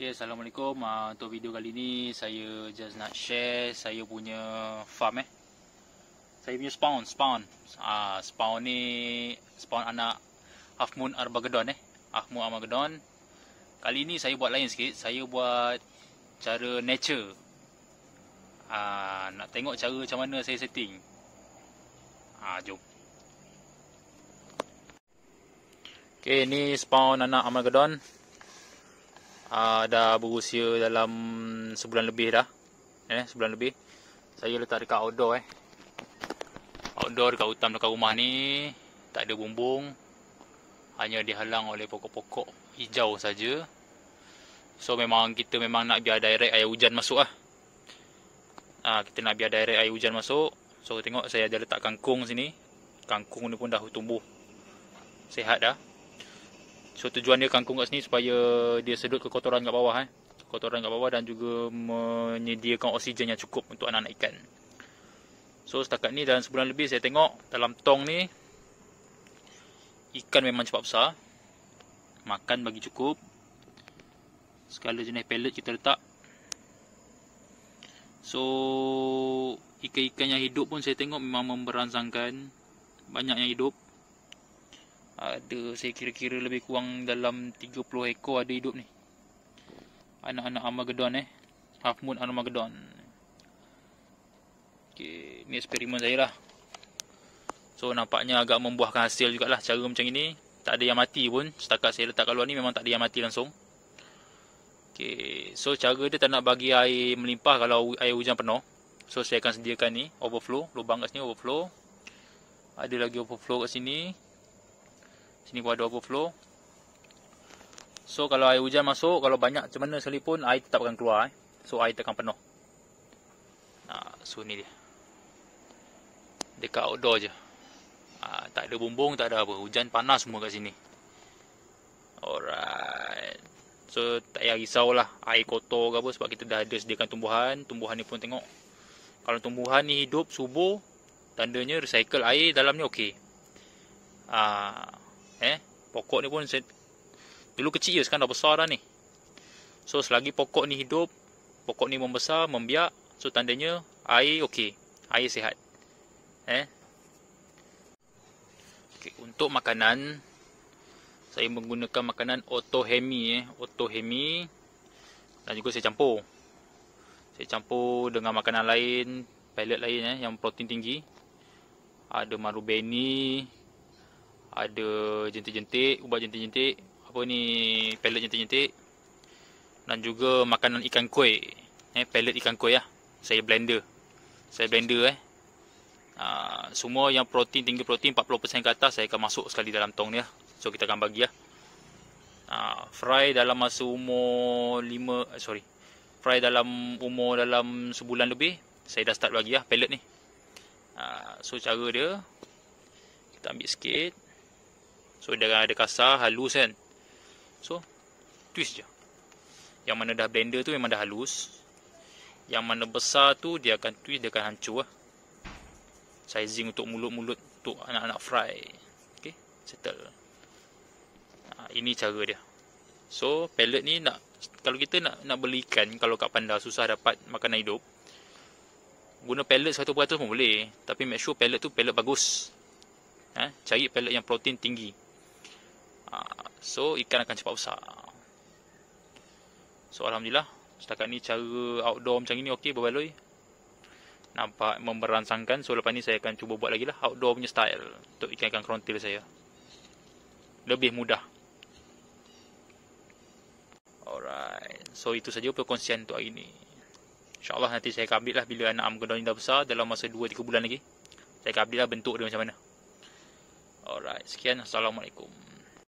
Okay, Assalamualaikum uh, Untuk video kali ni Saya just nak share Saya punya farm eh Saya punya spawn Spawn uh, Spawn ni Spawn anak Half Moon Armageddon eh Half Moon Kali ni saya buat lain sikit Saya buat Cara nature uh, Nak tengok cara macam mana saya setting uh, Jom Okay, ni spawn anak Armageddon uh, dah berusia dalam sebulan lebih dah. Eh, sebulan lebih. Saya letak dekat outdoor eh. Outdoor dekat hutan dekat rumah ni tak ada bumbung. Hanya dihalang oleh pokok-pokok hijau saja. So memang kita memang nak biar direct air hujan masuk lah. Ha, kita nak biar direct air hujan masuk. So tengok saya ada letak kangkung sini. Kangkung ni pun dah tumbuh. Sehat dah. So tujuan dia kangkung kat sini supaya dia sedut kekotoran kat bawah eh. Kotoran kat bawah dan juga menyediakan oksigen yang cukup untuk anak-anak ikan. So setakat ni dalam sebulan lebih saya tengok dalam tong ni ikan memang cepat besar. Makan bagi cukup. Segala jenis pellet kita letak. So ikan-ikan yang hidup pun saya tengok memang memberansangkan. Banyak yang hidup. Ada saya kira-kira lebih kurang dalam 30 ekor ada hidup ni. Anak-anak Armageddon eh. Half Moon Armageddon. Okay, ni eksperimen saya lah. So, nampaknya agak membuahkan hasil jugalah cara macam ini. Tak ada yang mati pun. Setakat saya letak kat luar ni memang tak ada yang mati langsung. Okay, so cara dia tak nak bagi air melimpah kalau air hujan penuh. So, saya akan sediakan ni overflow. Lubang kat sini overflow. Ada lagi overflow kat sini sini pun ada overflow so kalau air hujan masuk kalau banyak macam mana pun air tetap akan keluar eh. so air tekan penuh nah, ha, so ni dia dekat outdoor je ah, tak ada bumbung tak ada apa hujan panas semua kat sini alright so tak payah lah. air kotor ke apa sebab kita dah ada sediakan tumbuhan tumbuhan ni pun tengok kalau tumbuhan ni hidup subur, tandanya recycle air dalam ni okey. Ah, eh pokok ni pun saya, dulu kecil je sekarang dah besar dah ni so selagi pokok ni hidup pokok ni membesar membiak so tandanya air okey air sihat eh okay, untuk makanan saya menggunakan makanan otohemi eh otohemi dan juga saya campur saya campur dengan makanan lain pellet lain eh yang protein tinggi ada marubeni ada jentik-jentik, ubat jentik-jentik, apa ni pellet jentik-jentik dan juga makanan ikan koi. Eh pellet ikan koi lah. Saya blender. Saya blender eh. Uh, semua yang protein tinggi protein 40% ke atas saya akan masuk sekali dalam tong ni lah. So kita akan bagi lah. Uh, fry dalam masa umur 5 eh, sorry. Fry dalam umur dalam sebulan lebih saya dah start bagi lah pellet ni. Uh, so cara dia kita ambil sikit. So dia ada kasar, halus kan. So twist je. Yang mana dah blender tu memang dah halus. Yang mana besar tu dia akan twist, dia akan hancur lah. Sizing untuk mulut-mulut untuk anak-anak fry. Okay, settle. Ha, ini cara dia. So pellet ni nak kalau kita nak nak beli ikan kalau kat pandar susah dapat makanan hidup guna pellet 100% pun boleh tapi make sure pellet tu pellet bagus ha? cari pellet yang protein tinggi So ikan akan cepat besar So Alhamdulillah Setakat ni cara outdoor macam ini Okey berbaloi Nampak memberansangkan So lepas ni saya akan cuba buat lagi lah Outdoor punya style Untuk ikan-ikan krontil saya Lebih mudah Alright So itu saja perkongsian untuk hari ni InsyaAllah nanti saya akan ambil lah Bila anak amgedon ni dah besar Dalam masa 2-3 bulan lagi Saya akan ambil lah bentuk dia macam mana Alright Sekian Assalamualaikum